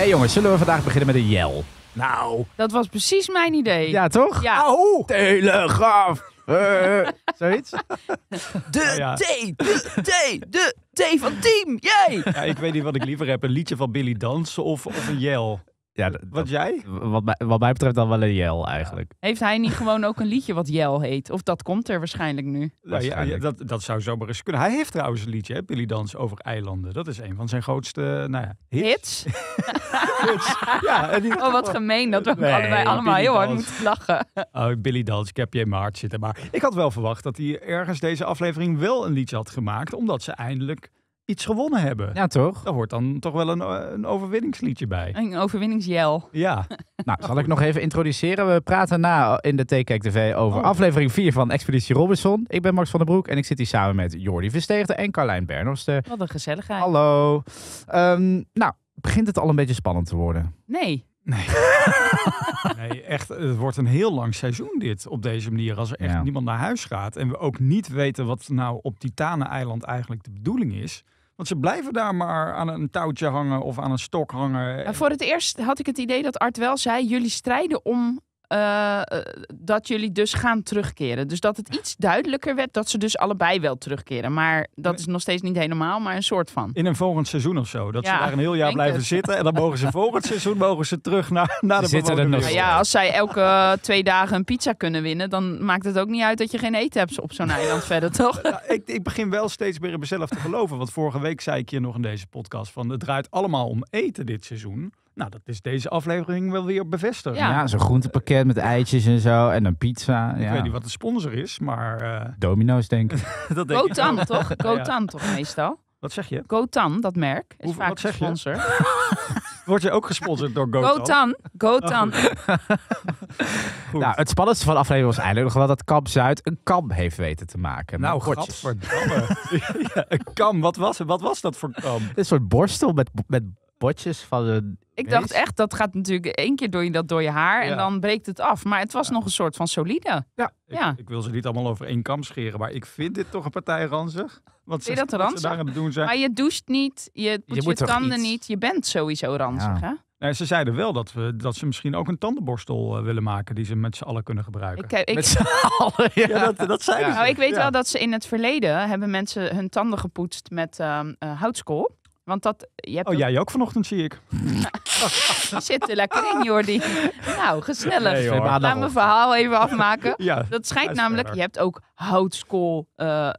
hey jongens, zullen we vandaag beginnen met een jel? Nou. Dat was precies mijn idee. Ja, toch? Ja. Au, telegraaf. Eh, eh, eh. zoiets? De oh, T, de T, de T van team, jee! Ja, ik weet niet wat ik liever heb, een liedje van Billy dansen of, of een jel wat jij? Wat mij, wat mij betreft dan wel een Jel eigenlijk. Heeft hij niet gewoon ook een liedje wat Jel heet? Of dat komt er waarschijnlijk nu? Ja, dat, dat zou zomaar eens kunnen. Hij heeft trouwens een liedje, Billy Dans, over eilanden. Dat is een van zijn grootste eh, nou ja, hits. hits? Ja, en Oh, wat gemeen dat we allebei allemaal heel hard moeten lachen. Oh, Billy Dans, ik heb je in mijn hart zitten. Maar ik had wel verwacht dat hij ergens deze aflevering wel een liedje had gemaakt. Omdat ze eindelijk iets gewonnen hebben. Ja, toch? Daar hoort dan toch wel een, eh, een overwinningsliedje bij. Een overwinningsjel. Ja. nou, zal ik nog even introduceren. We praten na in de t TV over oh. aflevering 4 van Expeditie Robinson. Ik ben Max van den Broek en ik zit hier samen met Jordi Versteegde en Carlijn de. Wat een gezelligheid. Hallo. Ehm, nou, begint het al een beetje spannend te worden? Nee. Nee. nee, echt. Het wordt een heel lang seizoen dit op deze manier. Als er echt niemand naar huis gaat en we ook niet weten wat nou op Titaneneiland eigenlijk de bedoeling is. Want ze blijven daar maar aan een touwtje hangen of aan een stok hangen. En nou, voor het eerst had ik het idee dat Art wel zei: jullie strijden om eh, eh, dat jullie dus gaan terugkeren. Dus dat het iets duidelijker werd dat ze dus allebei wel terugkeren. Maar dat is nog steeds niet helemaal, maar een soort van. In een volgend seizoen of zo. Dat ze daar een heel jaar blijven zitten. En dan mogen ze volgend seizoen mogen ze terug naar, naar de zitten er nog. Ja, als zij elke twee dagen een pizza kunnen winnen, dan maakt het ook niet uit dat je geen eten hebt op zo'n eiland verder, toch? ik, ik begin wel steeds meer in mezelf te geloven. Want vorige week zei ik je nog in deze podcast van het draait allemaal om eten dit seizoen. Nou, dat is deze aflevering wel weer bevestigd. Ja, ja zo'n groentepakket met eitjes en zo. En een pizza. Ik weet niet wat de sponsor is, maar... Eh, Domino's, denk ik. dat denk Gotan, toch? Gotan, ja. toch meestal? Wat zeg je? Gotan, dat merk, is vaak wat zeg sponsor. Je? Word je ook gesponsord door Gotan? Gotan, Gotan. Oh, nou, het spannendste van aflevering was eigenlijk nog wel dat Kamp Zuid een kam heeft weten te maken. Nou, godverdamme. ja, een kam, wat was, wat was dat voor kam? Een soort borstel met, met botjes van een ik dacht echt, dat gaat natuurlijk één keer door je, dat door je haar en dan breekt het af. Maar het was nog een soort van solide. Ja, Ik, wil ze niet allemaal over één kam scheren, maar ik vind dit toch een partij ranzig. Wat ze, dat ranzig? Ze daar doen zijn. Maar je doucht niet, je je, tanden niet, je bent sowieso ranzig, hè? Nee, ze zeiden wel dat, we, dat ze misschien ook een tandenborstel eh, willen maken die ze met z'n allen kunnen gebruiken. Ik, ik, met z'n allen, ja. dat, dat zeiden ze. Nou, ik weet wel dat ze in het verleden hebben mensen hun tanden gepoetst met um, houtskool. Want dat, je hebt oh, jij ook vanochtend, zie ik. Zit er lekker in, Jordi. Nou, gezellig. Nee, Laat mijn verhaal even afmaken. ja, dat schijnt namelijk, je hebt ook houtskool. Uh,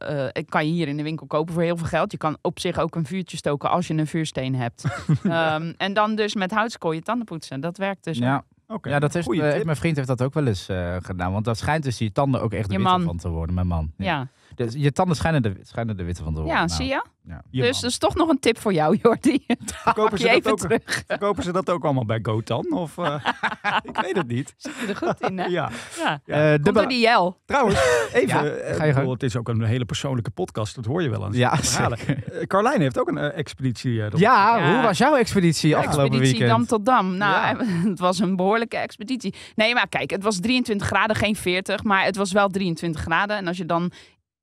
kan je hier in de winkel kopen voor heel veel geld. Je kan op zich ook een vuurtje stoken als je een vuursteen hebt. Ehm, en dan dus met houtskool je tanden poetsen. Dat werkt dus ja. Okay. Ja, dat is. Eh, mijn vriend heeft dat ook wel eens gedaan. Want dat schijnt dus die tanden ook echt man. van te worden, mijn man. ja. Dus je tanden schijnen de, witte van de worden. Ja, nou, zie je? Ja. dus dat is toch nog een tip voor jou, Jordi. Verkopen ze, dat ook, ze dat ook allemaal bij Gotan? Of, eh, ik weet het niet. Zit je er goed in, hè? Ja. ja. Eh, de die jel. Trouwens, even. Eh, ga je het is ook een hele persoonlijke podcast. Dat hoor je wel eens. ja, verhalen. Uh, Carlijn heeft ook een expeditie. ja, ja, hoe was jouw expeditie afgelopen expeditie weekend? Dam tot Dam. Nou, het was een behoorlijke expeditie. Nee, maar kijk, het was 23 graden, geen 40. Maar het was wel 23 graden. En als je dan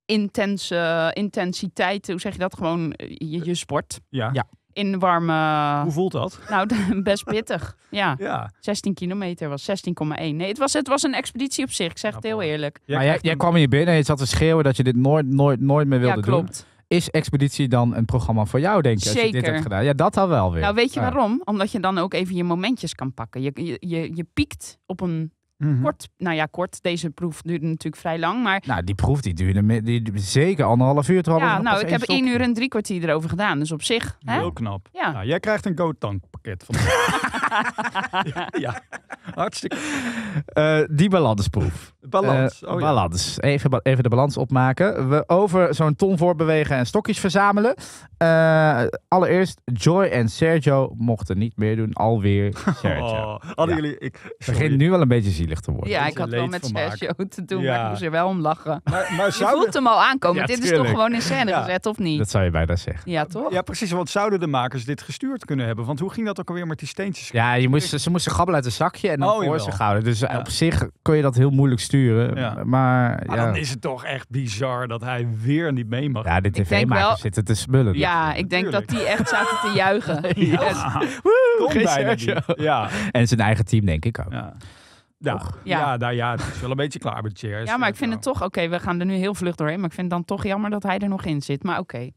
intense eh, intensiteit, hoe zeg je dat? Gewoon eh, je, sport. Ja. ja. In warme. Hoe voelt dat? Nou, best pittig. Ja. ja. 16 kilometer was 16,1. Nee, het was, het was een expeditie op zich, ik zeg het heel eerlijk. Maar jij, kwam hier binnen en je zat te schreeuwen dat je dit nooit, nooit, nooit meer wilde klopt. Doen is Expeditie dan een programma voor jou, denk je Zeker. Als je dit hebt gedaan. Ja, dat al wel weer. Nou, weet je waarom? Omdat je dan ook even je momentjes kan pakken. Je, je, je, je piekt op een Mhm. Kort, nou ja, kort. Deze proef duurde natuurlijk vrij lang, maar... Nou, die proef die duurde die, zeker anderhalf uur. ja, nou, ik heb één uur en drie kwartier erover gedaan. Dus op zich... Hè? Heel knap. Ja. Nou, jij krijgt een GoTank pakket van ja, hartstikke. Uh, die balansproef. Balans. Eh, oh, ja. Even, even, de balans opmaken. We over zo'n ton voorbewegen en stokjes verzamelen. Eh, allereerst, Joy en Sergio mochten niet meer doen. Alweer Sergio. Oh, hadden jullie, ik begint nu wel een beetje zielig te worden. Ja, ik had wel met Sergio te doen, maar ik moest er wel om lachen. Maar, maar Je voelt hem al aankomen. dit is toch gewoon in scène gezet, of niet? Dat zou je bijna zeggen. Ja, toch? Ja, precies. Want zouden de makers dit gestuurd kunnen hebben? Want hoe ging dat ook alweer met die steentjes? Ja, je moest, ze moesten gabbelen uit een zakje en dan oh, voor ze houden. Dus op zich kun je dat heel moeilijk sturen maar, dan is het toch echt bizar dat hij weer niet mee mag. Ja, de tv-makers zitten te smullen. Ja, ik denk dat die echt zaten te juichen. ja. Woe, ja. En zijn eigen team denk ik ook. Ja. Ja, ja. Ja, nou ja, het is wel een beetje klaar met Chairs. Ja, maar ik eh, vind het nou. toch... Oké, we gaan er nu heel vlug doorheen. Maar ik vind het dan toch jammer dat hij er nog in zit. Maar oké.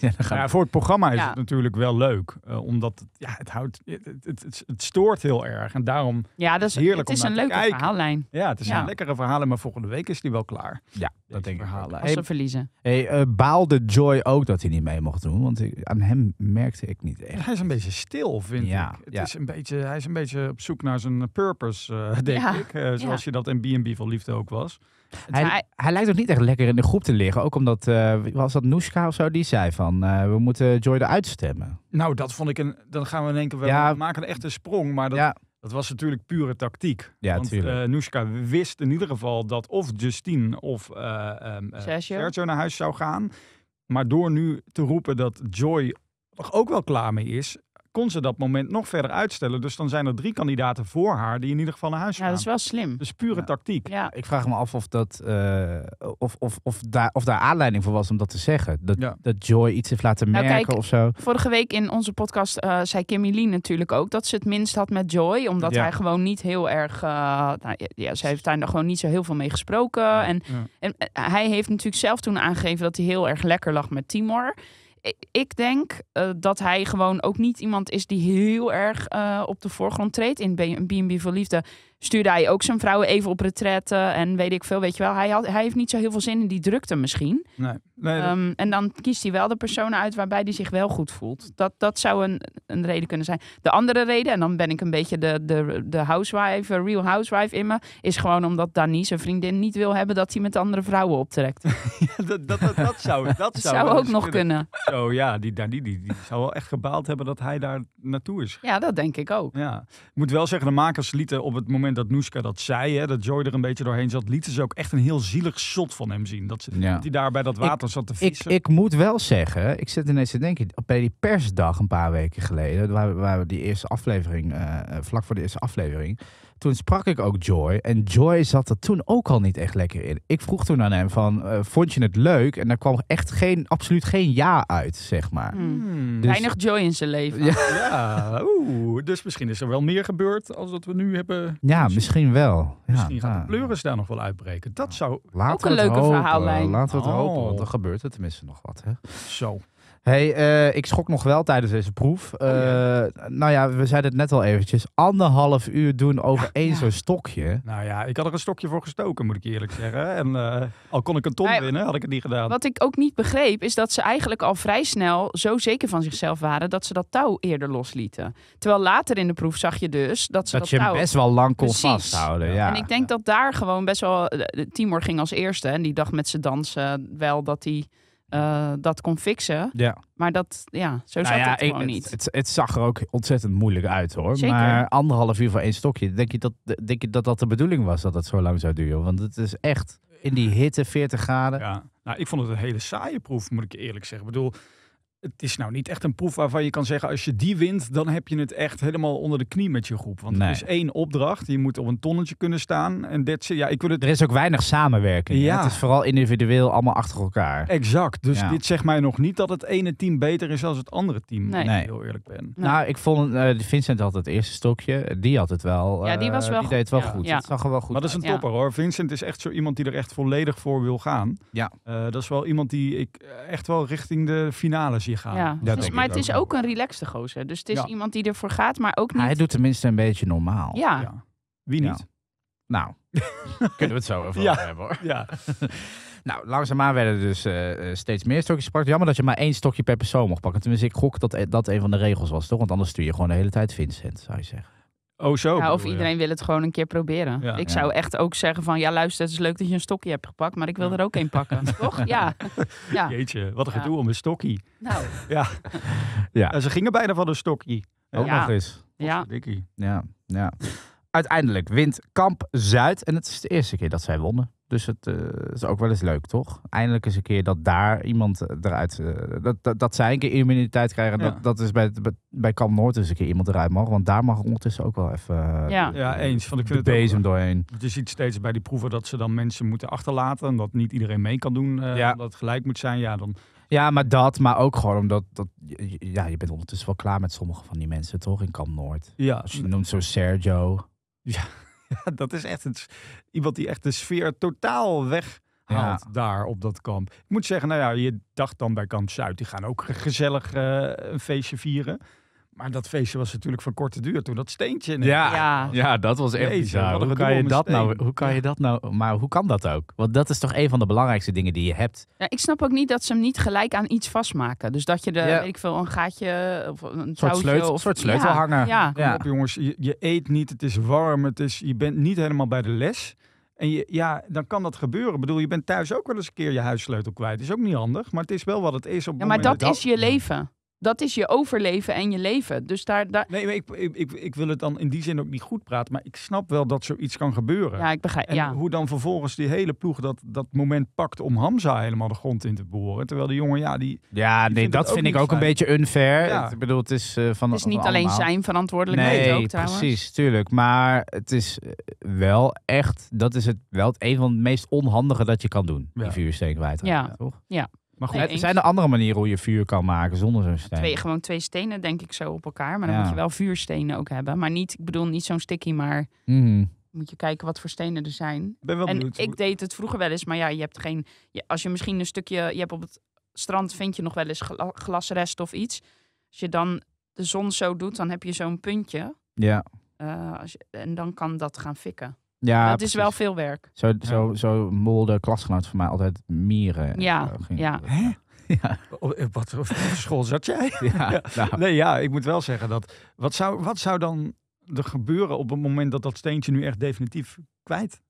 ja, voor het programma is het natuurlijk wel leuk. Eh, omdat ja, het, houdt, het, het, het, stoort heel erg. En daarom ja, dat is, heerlijk het is een leuke verhaallijn. Ja, het is een lekkere verhaallijn. Maar volgende week is die wel klaar. Ja, dat denk ik. Als ze verliezen. Hey, eh, baalde Joy ook dat hij niet mee mocht doen? Want ik, aan hem merkte ik niet echt. Hij is een beetje stil, vind ik. Het Is een beetje, hij is een beetje op zoek naar zijn purpose, eh, denk ik. zoals je dat in B&B van Liefde ook was. Hij, hij, lijkt ook niet echt lekker in de groep te liggen. Ook omdat, uh, was dat Noeska of zo, die zei van, eh, we moeten Joy eruit stemmen. Nou, dat vond ik een, dan gaan we in één keer we maken een sprong. Maar dat, dat was natuurlijk pure tactiek. Ja, Want eh, Noeska wist in ieder geval dat of Justine of um, Sergio. naar huis zou gaan. Maar door nu te roepen dat Joy ook wel klaar mee is, kon ze dat moment nog verder uitstellen. Dus dan zijn er drie kandidaten voor haar die in ieder geval naar huis hebben. gaan. Ja, dat is wel slim. Dus pure tactiek. Ja. Ik vraag me af of, dat, eh, of, of, of, daar, of daar aanleiding voor was om dat te zeggen. Dat, ja. dat Joy iets heeft laten nou, merken of zo. Vorige week in onze podcast eh, zei Kimmy Lee natuurlijk ook dat ze het minst had met Joy. Omdat hij gewoon niet heel erg... Eh, nou, ja, ze heeft daar gewoon niet zo heel veel mee gesproken. En, en hij heeft natuurlijk zelf toen aangegeven dat hij heel erg lekker lag met Timor ik denk eh, dat hij gewoon ook niet iemand is die heel erg eh, op de voorgrond treedt in B&B voor Liefde stuurde hij ook zijn vrouwen even op retretten eh, en weet ik veel, weet je wel. Hij, had, hij heeft niet zo heel veel zin in die drukte misschien. Nee. Ehm, en dan kiest hij wel de personen uit waarbij hij zich wel goed voelt. Dat, dat zou een, een reden kunnen zijn. De andere reden, en dan ben ik een beetje de, de, de housewife, eh, real housewife in me, is gewoon omdat Dani zijn vriendin niet wil hebben dat hij met andere vrouwen optrekt. dat, dat, dat, zou, dat, zou, ook nog kunnen. Zo ja, die Dani die, die, zou wel echt gebaald hebben dat hij daar naartoe is. Ja, dat denk ik ook. Ja. Ik moet wel zeggen, de makers lieten op het moment dat Noeska dat zei, hè, dat Joy er een beetje doorheen zat, lieten ze ook echt een heel zielig shot van hem zien. Dat, ze, daar bij dat water zat te vissen. Ik, ik, moet wel zeggen, ik zit ineens te denken, op die persdag een paar weken geleden, waar, waar we die eerste aflevering, eh, eh, vlak voor de eerste aflevering, toen sprak ik ook Joy. En Joy zat er toen ook al niet echt lekker in. Ik vroeg toen aan hem van, eh, vond je het leuk? En daar kwam echt geen, absoluut geen ja uit, zeg maar. Hmm. Dus- Weinig Joy in zijn leven. Ja, oeh. Dus misschien is er wel meer gebeurd als dat we nu hebben. Ja, misschien wel. misschien gaan de pleuren daar nog wel uitbreken. Dat zou... ook een leuke verhaallijn. Laten we het oh. hopen, want dan gebeurt er tenminste nog wat. Hè? Zo hey, eh, ik schrok nog wel tijdens deze proef. Oh, eh, nou ja, we zeiden het net al eventjes. Anderhalf uur doen over één zo'n stokje. Nou ja, ik had er een stokje voor gestoken, moet ik eerlijk zeggen. En eh, al kon ik een ton winnen, had ik het niet gedaan. Wat ik ook niet begreep, is dat ze eigenlijk al vrij snel zo zeker van zichzelf waren... dat ze dat touw eerder loslieten. Terwijl later in de proef zag je dus dat ze dat, dat je touw... best wel lang kon vasthouden, ja. En ik denk dat daar gewoon best wel... Timor ging als eerste en die dacht met zijn dansen wel dat hij... Die eh, dat kon fixen. Ja. Maar dat, ja, zo nou ja, het gewoon niet. Het, het, zag er ook ontzettend moeilijk uit hoor. Zeker. Maar anderhalf uur voor één stokje. Denk je, dat, denk je dat dat de bedoeling was dat het zo lang zou duren? Want het is echt in die hitte 40 graden. Ja. Nou, ik vond het een hele saaie proef, moet ik eerlijk zeggen. Ik bedoel, het is nou niet echt een proef waarvan je kan zeggen: als je die wint, dan heb je het echt helemaal onder de knie met je groep. Want het is één opdracht. Je moet op een tonnetje kunnen staan. En dit. ja, ik wil het... Er is ook weinig samenwerking. Ja. Het is vooral individueel allemaal achter elkaar. Exact. Dus dit zegt mij nog niet dat het ene team beter is dan het andere team. Nee. heel eerlijk ben. Nou, ik vond eh, Vincent had het eerste stokje. Die had het wel. ja, die was eh, wel. Die deed het wel goed. Dat zag er wel goed. Maar dat is een topper hoor. Vincent is echt zo iemand die er echt volledig voor wil gaan. Ja. Eh, dat is wel iemand die ik echt wel richting de finale gaan. Ja. Dat dus, maar het is ook een relaxte gozer. Dus het is iemand die ervoor gaat, maar ook niet... Hij doet tenminste een beetje normaal. Ja. ja. Wie niet? Nou, kunnen we het zo over ja. hebben hoor. Ja. nou, langzaamaan werden er dus eh, eh, steeds meer stokjes gepakt. Jammer dat je maar één stokje per persoon mocht pakken. Tenminste, ik gok dat e- dat een van de regels was, toch? Want anders stuur je gewoon de hele tijd Vincent, zou je zeggen. Oh, zo. Ja, of iedereen wil het gewoon een keer proberen. Ik zou echt ook zeggen van, ja luister, het is leuk dat je een stokje hebt gepakt, maar ik wil er ook een pakken. Toch? Ja. Jeetje, wat een gedoe om een stokkie. Nou. Ja. ja. Ze gingen bijna van een stokkie. Ook nog eens. Ja. Ja. ja. Uiteindelijk wint Kamp Zuid en het is de eerste keer dat zij wonnen. Dus het eh, is ook wel eens leuk, toch? Eindelijk eens een keer dat daar iemand eh, eruit... Eh, dat, dat, zij een keer immuniteit krijgen. Dat, dat is bij, bij Kamp Noord eens een keer iemand eruit mag. Want daar mag ondertussen ook wel even ja. eens. Van de bezem doorheen. Je ziet steeds bij die proeven dat ze dan mensen moeten achterlaten. En dat niet iedereen mee kan doen. Ja. Dat het gelijk moet zijn. Ja, dan... Ja, maar dat, maar ook gewoon omdat dat, ja, je bent ondertussen wel klaar met sommige van die mensen, toch? In Kamp Noord. Ja. Als je noemt zo Sergio. Ja. Ja, dat is echt een, iemand die echt de sfeer totaal weghaalt daar op dat kamp. Ik moet zeggen, nou ja, je dacht dan bij kamp Zuid, die gaan ook gezellig eh, een feestje vieren. Maar dat feestje was natuurlijk van korte duur toen dat steentje. In ja, ja, dat was echt bizar. Hoe kan, je dat nou, hoe kan je dat nou? Maar hoe kan dat ook? Want dat is toch een van de belangrijkste dingen die je hebt. Ja, ik snap ook niet dat ze hem niet gelijk aan iets vastmaken. Dus dat je er, weet ik veel, een gaatje of een soort sleutel, of soort sleutel hangen. Ja. Op, jongens, je, eet niet, het is warm, het is, je bent niet helemaal bij de les. En je, ja, dan kan dat gebeuren. Ik bedoel, je bent thuis ook wel eens een keer je huissleutel kwijt. Is ook niet handig, maar het is wel wat het is. Op ja, maar dat is je leven dat is je overleven en je leven. Dus daar. daar... Nee, ik, ik, ik, wil het dan in die zin ook niet goed praten. Maar ik snap wel dat zoiets kan gebeuren. Ja, ik begrijp. En ja. hoe dan vervolgens die hele ploeg dat, dat moment pakt om Hamza helemaal de grond in te boren. Terwijl de jongen, ja, die. Ja, nee, dat vind ik ook een beetje unfair. Ja. Ik bedoel, het is eh, van. Het is niet alleen zijn verantwoordelijkheid nee, ook trouwens. Precies, tuurlijk. Maar het is eh, wel echt. Dat is het wel het een van de meest onhandige dat je kan doen. Ja. Die kwijt. Ja, toch? Ja. Maar goed, zijn er andere manieren hoe je vuur kan maken zonder zo'n steen? Twee, gewoon twee stenen, denk ik zo op elkaar. Maar dan moet je wel vuurstenen ook hebben. Maar niet, ik bedoel, niet zo'n sticky, maar mhm. moet je kijken wat voor stenen er zijn. Ben wel en ik deed het vroeger wel eens, maar ja, je hebt geen. als je misschien een stukje. Je hebt op het strand vind je nog wel eens glasrest of iets. Als je dan de zon zo doet, dan heb je zo'n puntje. Ja. Eh, als en dan kan dat gaan fikken. Ja, het is wel veel werk. Zo, zo, zo molde klasgenoot van mij altijd mieren. Ja, ja. Ja. Oh, eh, wat, voor school zat jij? Ja, nou. Nee, ja, ik moet wel zeggen dat. Wat zou, wat zou dan er gebeuren op het moment dat dat steentje nu echt definitief kwijt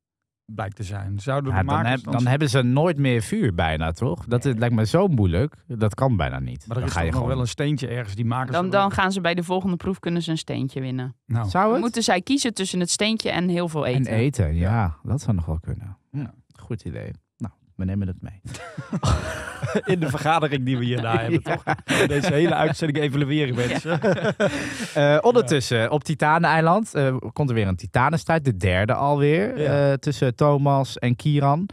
blijkt te zijn. dan, dan, hebben ze nooit meer vuur bijna, toch? Dat is, lijkt me zo moeilijk. Dat kan bijna niet. Maar er dan is ga je gewoon... wel een steentje ergens. Die maken dan, dan gaan ze bij de volgende proef kunnen ze een steentje winnen. Nou. Zou het? Moeten zij kiezen tussen het steentje en heel veel eten? En eten, ja. ja. Dat zou nog wel kunnen. Ja. Goed idee. We nemen het mee. In de vergadering die we hierna hebben, toch? Deze hele uitzending evalueren, mensen. Eh, ondertussen, op Titaneneiland uh, eh, komt er weer een titanenstrijd. De derde alweer. Ja. Eh, tussen Thomas en Kieran.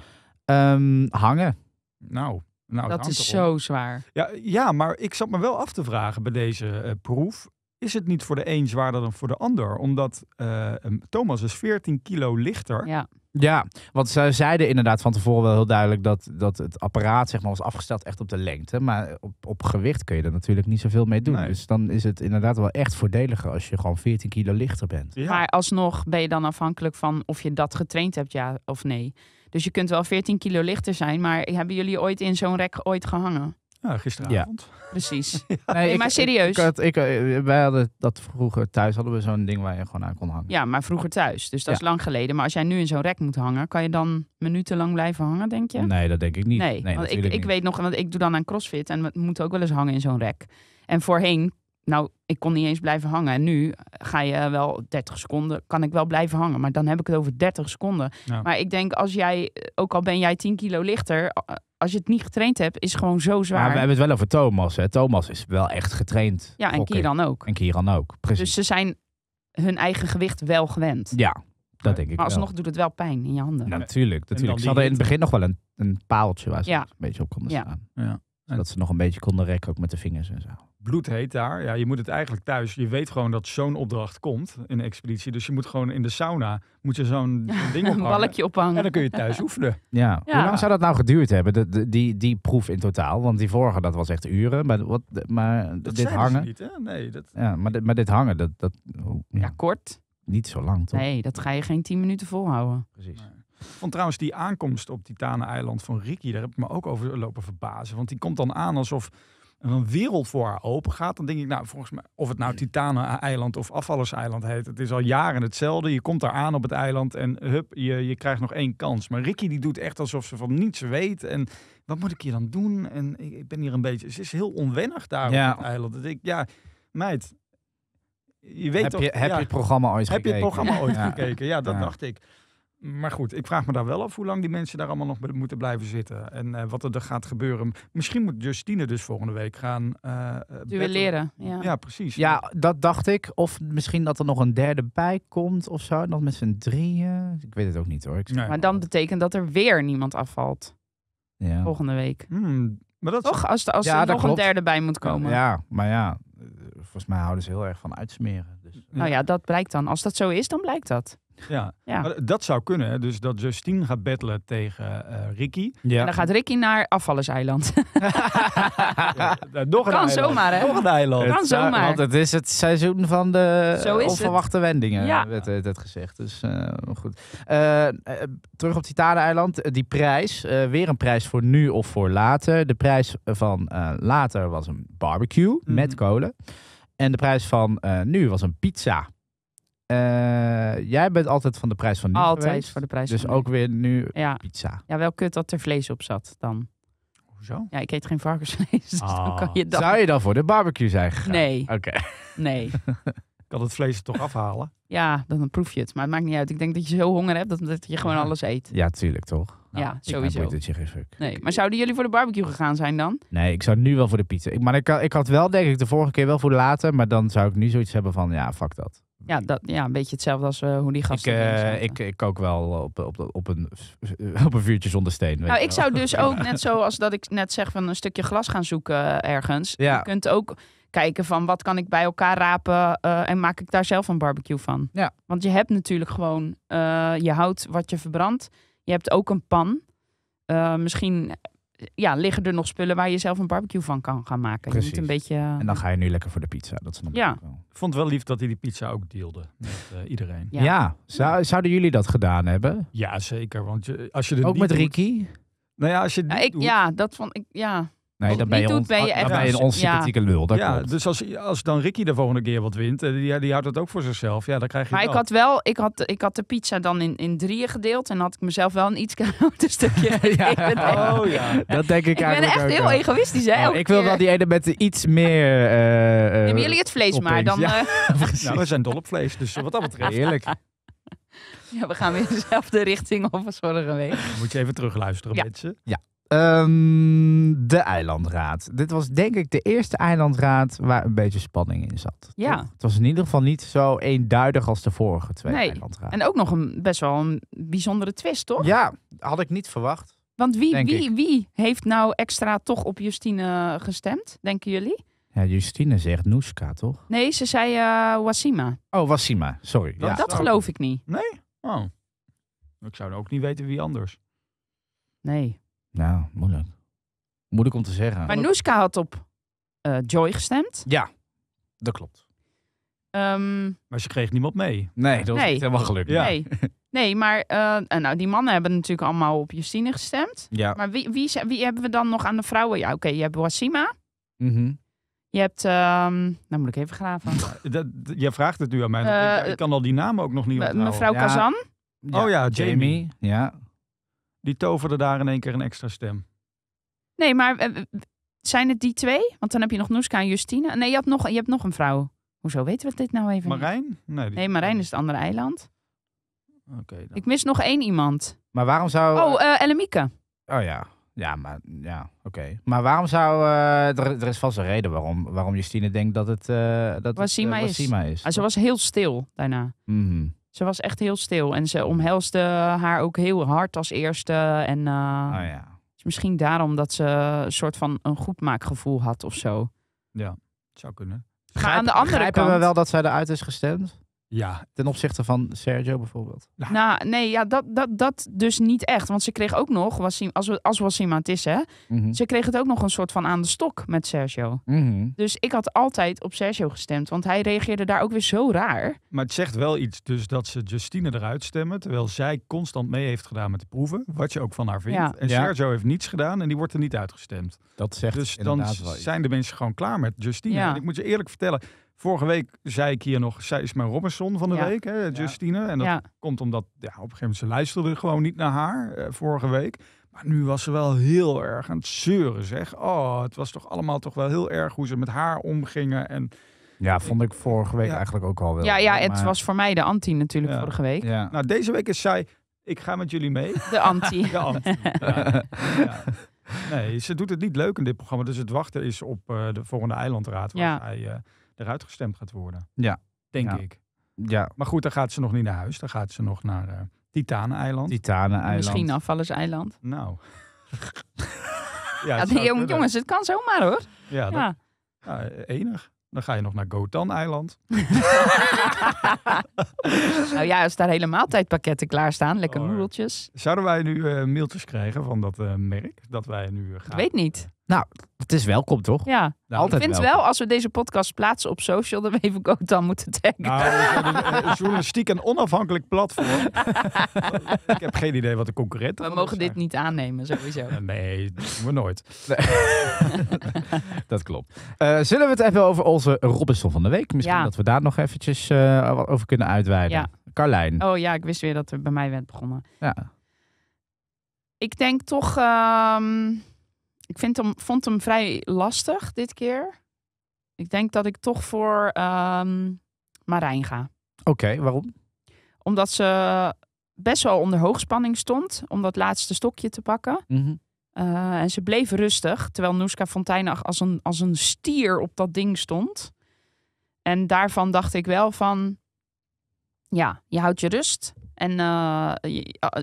Ehm, hangen. Nou, nou dat is zo zwaar. Ja, ja, maar ik zat me wel af te vragen bij deze proef is het niet voor de een zwaarder dan voor de ander. Omdat Thomas is 14 kilo lichter. Ja. Ja, want ze zeiden inderdaad van tevoren wel heel duidelijk dat, dat het apparaat zeg maar, was afgesteld echt op de lengte. Maar op, op gewicht kun je er natuurlijk niet zoveel mee doen. Dus dan is het inderdaad wel echt voordeliger als je gewoon 14 kilo lichter bent. Maar alsnog ben je dan afhankelijk van of je dat getraind hebt, ja of nee. Dus je kunt wel 14 kilo lichter zijn, maar hebben jullie ooit in zo'n rek ooit gehangen? Ah, gisteravond. Precies. Nee, maar serieus. Ik, ik, eh, wij hadden dat vroeger thuis, hadden we zo'n ding waar je gewoon aan kon hangen. Ja, maar vroeger thuis. Dus dat is lang geleden. Maar als jij nu in zo'n rek moet hangen, kan je dan minutenlang blijven hangen, denk je? Nee, dat denk ik niet. Nee, want ik, niet. ik weet nog, want ik doe dan aan crossfit en we moeten ook wel eens hangen in zo'n rek. En voorheen nou, ik kon niet eens blijven hangen. En nu ga je wel 30 seconden, kan ik wel blijven hangen. Maar dan heb ik het over 30 seconden. Maar ik denk, als jij, ook al ben jij 10 kilo lichter, als je het niet getraind hebt, is gewoon zo zwaar. we hebben het wel over Thomas. Hè? Thomas is wel echt getraind. Ja, en Kieran ook. En Kieran ook, precies. Dus ze zijn hun eigen gewicht wel gewend. Ja, dat denk ik Maar alsnog doet het wel pijn in je handen. natuurlijk, natuurlijk. Ze hadden in het begin nog wel een, een paaltje waar ze een beetje op konden staan. Ja. ze nog een beetje konden rekken, ook met de vingers en zo bloedheet daar. Ja, je moet het eigenlijk thuis. Je weet gewoon dat zo'n opdracht komt in een expeditie. Dus je moet gewoon in de sauna moet je zo'n ding ophangen. een balkje ophangen. En dan kun je thuis oefenen. Ja. Hoe lang zou dat nou geduurd hebben? De, die, die proef in totaal. Want die vorige dat was echt uren. Maar, wat, maar dit hangen. niet, hè? Nee, dat... ja, maar, dit, maar dit hangen, dat. dat ja. kort. Niet zo lang toch? Nee, dat ga je geen tien minuten volhouden. Precies. Nee. trouwens die aankomst op Titanen-eiland van Ricky, daar heb ik me ook over lopen verbazen. Want die komt dan aan alsof een wereld voor haar open gaat, dan denk ik, nou, volgens mij, of het nou mm. Titanen-eiland of Afvallers-eiland heet, het is al jaren hetzelfde. Je komt daar aan op het eiland en hup, je, je krijgt nog één kans. Maar Ricky die doet echt alsof ze van niets weet. En wat moet ik hier dan doen? En ik, ben hier een beetje, ze is heel onwennig daar ja. op het eiland. Dat ik, ja, meid, je weet heb, toch, je, heb je het programma ooit heb gekeken? Heb je het programma ooit gekeken? Ja, dat dacht ik maar goed, ik vraag me daar wel af hoe lang die mensen daar allemaal nog moeten blijven zitten. En eh, wat er gaat gebeuren. Misschien moet Justine dus volgende week gaan. Uh, Duelleren. Ja. ja. precies. Ja, dat dacht ik. Of misschien dat er nog een derde bij komt of zo. Dat met z'n drieën. Ik weet het ook niet hoor. Maar dan betekent dat er weer niemand afvalt. Ja. Volgende week. Hmm, maar dat... Toch? Als, als er nog een derde bij moet komen. Ja, maar ja. Volgens mij houden ze heel erg van uitsmeren. Dus... Nou ja, dat blijkt dan. Als dat zo is, dan blijkt dat. Ja. dat zou kunnen. Dus dat Justine gaat battelen tegen eh, Ricky. Ja. En dan gaat Ricky naar afvalleseiland ja, nou, nog een kan zomaar, hè? Nog een eiland. kan zomaar. want het is het seizoen van de onverwachte wendingen, ja. werd, het gezegd. Dus eh, goed. Eh, terug op Titaneneiland. Die prijs, weer een prijs voor nu of voor later. De prijs van later was een barbecue mhm. met kolen. En de prijs van nu was een pizza eh, jij bent altijd van de prijs van nu Altijd voor de prijs Dus ook weer nu pizza. Ja, wel kut dat er vlees op zat dan. Hoezo? Ja, ik eet geen varkensvlees, dus oh. kan je Zou je dan voor de barbecue zijn gegaan? Nee, Oké. nee. kan het vlees toch afhalen. Ja, dan, proef je het. Maar het maakt niet uit. Ik denk dat je zo honger hebt dat, je gewoon alles eet. Ja, tuurlijk toch? Nou, ja, sowieso. Ik het je geen fuck. Nee, maar zouden jullie voor de barbecue gegaan zijn dan? Nee, ik zou nu wel voor de pizza. Ik, maar ik, had- ik had wel, denk ik, de vorige keer wel voor de later. Maar dan zou ik nu zoiets hebben van, ja, fuck dat. Ja, dat, ja, een beetje hetzelfde als eh, hoe die gasten... Ik, eh, ik, ik kook wel op, op, op, een, eh, op een vuurtje zonder steen. Weet nou, ik zou dus ook, net zoals dat ik net zeg, van een stukje glas gaan zoeken ergens. Je kunt ook kijken van wat kan ik bij elkaar rapen en maak ik daar zelf een barbecue van. Ja. Want je hebt natuurlijk gewoon, je houdt wat je verbrandt. Je hebt ook een pan. misschien ja, liggen er nog spullen waar je zelf een barbecue van kan gaan maken. Precies. Je moet een beetje... Eh, en dan ga je nu lekker voor de pizza. Dat snap ja. ik wel. vond het wel lief dat hij die pizza ook deelde met eh, iedereen. Ja. zouden jullie dat gedaan hebben? Ja, zeker. Want je, eh, als je er ook met Ricky? nee Nou ja, als je. ik, ja, dat vond ik. Ja nee, dan ben je, doet, ben je echt een onsympathieke lul. ja, dus als, als dan Ricky de volgende keer wat wint, eh, die, die houdt het ook voor zichzelf. Ja, dan krijg je Maar ik had wel, ik had, ik had de pizza dan in, in drieën gedeeld en had ik mezelf wel een iets groter stukje. ja. Oh ja, dat denk ik, eigenlijk. Ik ben echt heel egoïstisch, hè? Oh, ik wil wel die ene met iets meer. Uh, eh, eh, Neem jullie het vlees maar dan. nou, we zijn dol op vlees, dus wat dat betreft. Heerlijk. Ja, we gaan weer dezelfde richting op als vorige week. Moet je even terugluisteren, ja. mensen. Ja. Um, de eilandraad. Dit was denk ik de eerste eilandraad waar een beetje spanning in zat. Ja. Het was in ieder geval niet zo eenduidig als de vorige twee eilandraad. En ook nog een, best wel een bijzondere twist, toch? Ja, had ik niet verwacht. Want wie, wie, wie heeft nou extra toch op Justine eh, gestemd, denken jullie? Ja, Justine zegt Noeska, toch? Nee, ze zei eh, Wasima. Oh, Wasima, sorry. Dat, ja. dat oh. geloof ik niet. Nee? Oh. Ik zou ook niet weten wie anders. Nee, nou, moeilijk. Moeilijk om te zeggen. Maar Noeska had op eh, Joy gestemd. Ja, dat klopt. Ehm, maar ze kreeg niemand mee. Nee, dat was nee. Niet helemaal gelukkig. Nee. nee, maar eh, nou, die mannen hebben natuurlijk allemaal op Justine gestemd. Ja. Maar wie, wie, wie hebben we dan nog aan de vrouwen? Ja, oké, je hebt Wasima. Mhm. Je hebt, um, nou moet ik even graven. jij vraagt het nu aan mij. Eh, ik, kan al die namen ook nog niet onthouden. Mevrouw Kazan. Oh ja, Jamie. Ja die toverde daar in één keer een extra stem. Nee, maar eh, eh, zijn het die twee? Want dan heb je nog Noeska en Justine. Nee, je hebt nog, je hebt nog een vrouw. Hoezo weten we dit nou even? Marijn? Nee, die... nee, Marijn is het andere eiland. Oké. Ik mis nog één iemand. Maar waarom zou. Oh, uh, Ellemieke. Oh ja. Ja, maar ja, oké. Maar waarom zou. er, er, is vast een reden waarom, waarom Justine denkt dat het. Uh, dat was. het, is. Ah, ze was heel stil daarna. Mm ze was echt heel stil en ze omhelste haar ook heel hard als eerste. En uh, oh ja. misschien daarom dat ze een soort van een goedmaakgevoel had of zo. Ja, zou kunnen. Ga aan de andere Grijpen kant. we wel dat zij eruit is gestemd? Ja. Ten opzichte van Sergio bijvoorbeeld. Nou. nou, nee, ja, dat, dat, dat dus niet echt. Want ze kreeg ook nog, was, als, we, als was het is, hè, mhm. ze kreeg het ook nog een soort van aan de stok met Sergio. Mhm. Dus ik had altijd op Sergio gestemd, want hij reageerde daar ook weer zo raar. Maar het zegt wel iets dus dat ze Justine eruit stemmen, terwijl zij constant mee heeft gedaan met de proeven, wat je ook van haar vindt. Ja. En Sergio heeft niets gedaan en die wordt er niet uitgestemd. Dat zegt Dus dan zijn de mensen gewoon klaar met Justine. En ik moet je eerlijk vertellen, Vorige week zei ik hier nog, zij is mijn Robinson van de week, hè, Justine. En dat komt omdat ja, op een gegeven moment ze luisterde gewoon niet naar haar eh, vorige week. Maar nu was ze wel heel erg aan het zeuren, zeg. Oh, het was toch allemaal toch wel heel erg hoe ze met haar omgingen. En ja, vond ik vorige week eigenlijk ook al wel. Ja, ja het was voor mij de anti natuurlijk vorige week. Nou, deze week is zij, ik ga met jullie mee. De anti. De Nee, ze doet het niet leuk in dit programma. Dus het wachten is op eh, de volgende eilandraad. Waar zij, eh, eruit gestemd gaat worden. Ja. Denk ik. Ja. Maar goed, dan gaat ze nog niet naar huis. Dan gaat ze nog naar uh, eh, Titaneneiland. Misschien afvallerseiland. Nou. ja, jongens, het kan zomaar hoor. Ja, enig. Dan ga je nog naar Gotan-eiland. nou ja, als daar helemaal tijdpakketten klaarstaan, lekker oh. noedeltjes. Zouden wij nu eh, mailtjes krijgen van dat eh, merk? Dat wij nu gaan. Ik weet niet. Nou, het is welkom, toch? Ja. Nou, ik vind welkom. wel, als we deze podcast plaatsen op social, dan ik ook dan moeten taggen. Nou, een journalistiek en onafhankelijk platform. ik heb geen idee wat de concurrent We mogen dit niet aannemen, sowieso. Eh, nee, doen we nooit. dat klopt. Eh, zullen we het even over onze Robinson van de Week? Misschien dat we daar nog eventjes eh, over kunnen uitweiden. Ja. Carlijn. Oh ja, ik wist weer dat er bij mij werd begonnen. Ja. Ik denk toch... Ehm, ik vind hem, vond hem vrij lastig dit keer. Ik denk dat ik toch voor ehm, Marijn ga. Oké, waarom? Omdat ze best wel onder hoogspanning stond om dat laatste stokje te pakken. Mhm. Eh, en ze bleef rustig, terwijl Noeska Fonteinag als een, als een stier op dat ding stond. En daarvan dacht ik wel van, ja, je houdt je rust. En eh,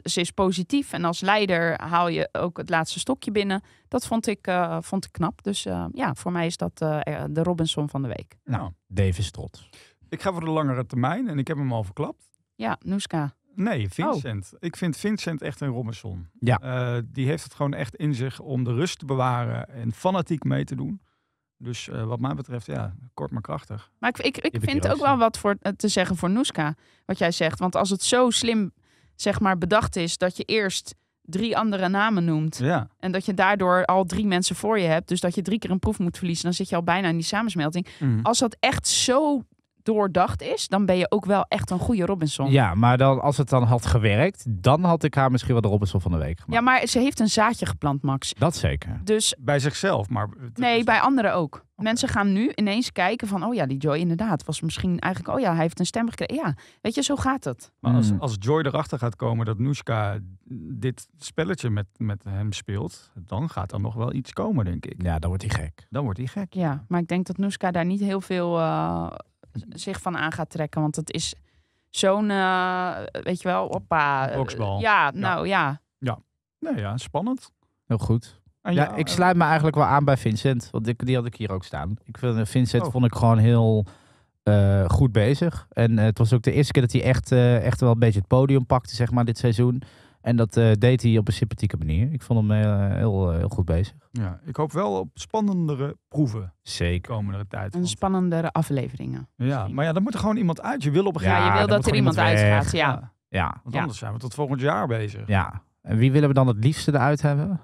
ze is positief. En als leider haal je ook het laatste stokje binnen. Dat vond ik, eh, vond ik knap. Dus eh, ja, voor mij is dat de Robinson van de week. Nou, Dave is trots. Ik ga voor de langere termijn en ik heb hem al verklapt. Ja, Noeska. Nee, oh. Vincent. Ik vind Vincent echt een Robinson. Ja. die heeft het gewoon echt in zich om de rust te bewaren en fanatiek mee te doen. Dus eh, wat mij betreft, ja, kort maar krachtig. Maar ik, ik, ik vind ook wel wat voor, eh, te zeggen voor Noeska, wat jij zegt. Want als het zo slim, zeg maar, bedacht is dat je eerst drie andere namen noemt. En dat je daardoor al drie mensen voor je hebt. Dus dat je drie keer een proef moet verliezen. Dan zit je al bijna in die samensmelting. Mhm. Als dat echt zo doordacht is, dan ben je ook wel echt een goede Robinson. Ja, maar dan, als het dan had gewerkt, dan had ik haar misschien wel de Robinson van de week gemaakt. Ja, maar ze heeft een zaadje geplant, Max. Dat zeker. Dus, bij zichzelf, maar... Nee, bij anderen ook. Mensen gaan nu ineens kijken van, oh ja, die Joy inderdaad was misschien eigenlijk, oh ja, hij heeft een stem gekregen. Ja, weet je, zo gaat het. Maar als, hmm. als Joy erachter gaat komen dat Noeska dit spelletje met, met hem speelt, dan gaat er nog wel iets komen, denk ik. Ja, dan wordt hij gek. Dan wordt hij gek. Ja, maar ik denk dat Noeska daar niet heel veel eh, zich van aan gaat trekken. Want het is zo'n, eh, weet je wel, oppa. Boksbal. ja, nou ja. Ja, Nou ja spannend. Heel goed. ja, ik eh, sluit me eigenlijk wel aan bij Vincent. Want die, had ik hier ook staan. Ik vind, eh, Vincent oh. vond ik gewoon heel goed bezig. En het was ook de eerste keer dat hij echt, echt wel een beetje het podium pakte, zeg maar, dit seizoen. En dat eh, deed hij op een sympathieke manier. Ik vond hem eh, heel, heel, eh, heel, goed bezig. Ja, ik hoop wel op spannendere proeven. Zeker. De komende tijd. En spannendere afleveringen. Ja, maar ja, dan moet er gewoon iemand uit. Je wil op een gegeven moment. Ja, je wil dat er iemand, uitgaat. uit Ja. ja. Want anders zijn we tot volgend jaar bezig. Ja. En wie willen we dan het liefste eruit hebben?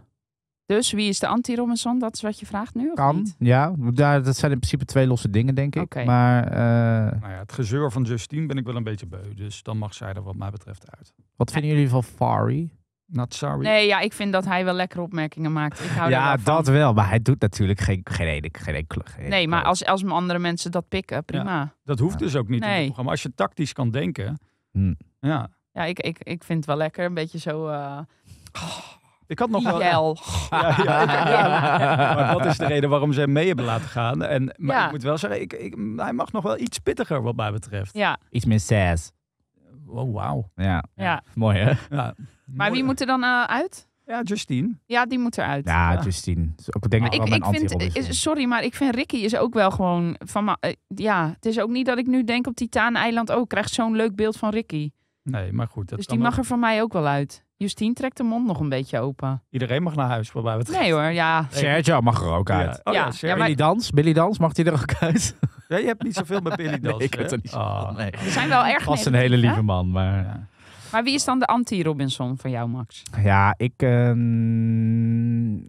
Dus wie is de anti-Robinson? Dat is wat je vraagt nu? Of kan, ja. dat zijn in principe twee losse dingen, denk ik. Maar, eh, nou ja, het gezeur van Justine ben ik wel een beetje beu. Dus dan mag zij er wat mij betreft uit. Wat vinden jullie van Fari? Not sorry. Nee, ja, ik vind dat hij wel lekkere opmerkingen maakt. Ik hou ja, dat wel. Maar hij doet natuurlijk geen, geen, geen, enkele, Nee, maar als, als andere mensen dat pikken, prima. dat hoeft dus ook niet nee. in Als je tactisch kan denken. Hm. Ja, ja ik, ik, ik vind het wel lekker. Een beetje zo... Uh... Ik had nog wel. Ja, ja, ja, Maar dat is de reden waarom ze hem mee hebben laten gaan. En, maar ik moet wel zeggen, ik, ik, hij mag nog wel iets pittiger wat mij betreft. Ja. Iets meer sass. Oh, wauw. Ja. ja. Mooi, hè? Maar wie moet er dan eh, uit? Ja, Justine. Ja, die moet eruit. Ja, ja. Justine. denk ik, ik, ik vind, eh, sorry, maar ik vind Ricky is ook wel gewoon van. Eh, ja, het is ook niet dat ik nu denk op Titaan-eiland. Oh, krijgt zo'n leuk beeld van Ricky. Nee, maar goed. Dat dus die mag er van mij ook wel uit. Justine trekt de mond nog een beetje open. Iedereen mag naar huis, voorbij. Nee hoor, ja. Sergio mag er ook uit. Oh, ja. ja, ja Billy Dans, Billy Dans, mag hij er ook uit? Ja, je hebt niet zoveel met Billy Dans. ik heb er niet zoveel oh, ah. nee. We zijn wel erg Was een hele lieve man, maar... Maar wie is dan de anti-Robinson van jou, Max? Ja, ik... Um,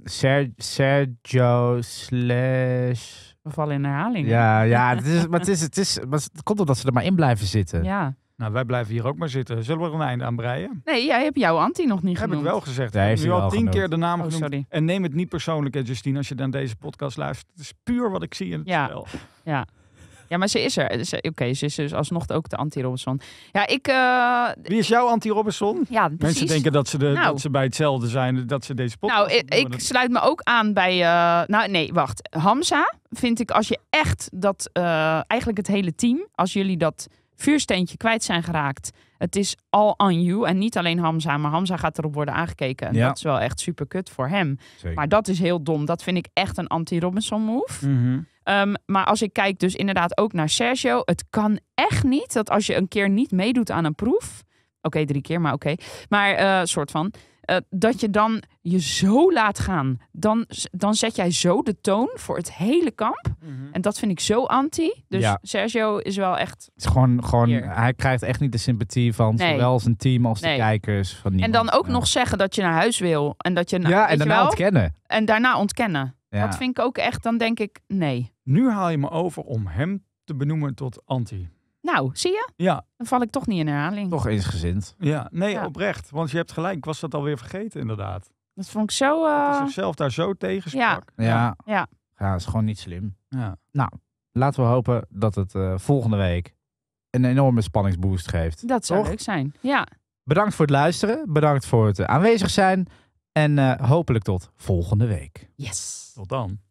Sergio slash... We vallen in herhaling. Ja, ja het is, maar, het is, het is, het komt omdat ze er maar in blijven zitten. Ja. Nou, wij blijven hier ook maar zitten. Zullen we er een einde aan breien? Nee, jij hebt jouw anti nog niet genoemd. Heb ik wel gezegd. Hij heeft nu al tien keer de naam oh, genoemd. En neem het niet persoonlijk, Justine, als je dan deze podcast luistert. Het is puur wat ik zie in het ja. Ja. Ja, maar ze is er. Oké, ze is dus alsnog ook de anti-Robinson. Ja, ik... Eh, Wie is jouw anti-Robinson? Ja, Mensen denken dat ze, de, nou. dat ze bij hetzelfde zijn, dat ze deze podcast... Nou, ik, ik sluit me ook aan bij... Eh, nou, nee, wacht. Hamza vind ik, als je echt dat... Eh, eigenlijk het hele team, als jullie dat vuursteentje kwijt zijn geraakt. Het is all on you. En niet alleen Hamza, maar Hamza gaat erop worden aangekeken. En dat is wel echt super kut voor hem. Maar dat is heel dom. Dat vind ik echt een anti-Robinson move. Mhm. Ehm, maar als ik kijk dus inderdaad ook naar Sergio. Het kan echt niet dat als je een keer niet meedoet aan een proef. Oké, drie keer, maar oké. maar uh, soort van eh, dat je dan je zo laat gaan. Dan, dan zet jij zo de toon voor het hele kamp. Mhm. En dat vind ik zo anti. Dus Sergio is wel echt. Het is gewoon, gewoon, hij krijgt echt niet de sympathie van zowel zijn team als de kijkers. Van en dan ook nog zeggen dat je naar huis wil. En dat je ja, en daarna ontkennen. En daarna ontkennen. Dat vind ik ook echt, dan denk ik nee. Nu haal je me over om hem te benoemen tot anti. Nou, zie je? Ja. Dan val ik toch niet in herhaling. Toch eensgezind. Ja, nee, oprecht. Want je hebt gelijk, ik was dat alweer vergeten inderdaad. Dat vond ik zo... Uh... Dat eh, zichzelf daar zo tegen Ja. Ja. ja. dat is gewoon niet slim. Ja. Nou, laten we hopen dat het eh, volgende week een enorme spanningsboost geeft. Dat zou toch? leuk zijn, ja. Bedankt voor het luisteren. Bedankt voor het eh, aanwezig zijn. En hopelijk tot volgende week. Yes. Tot dan.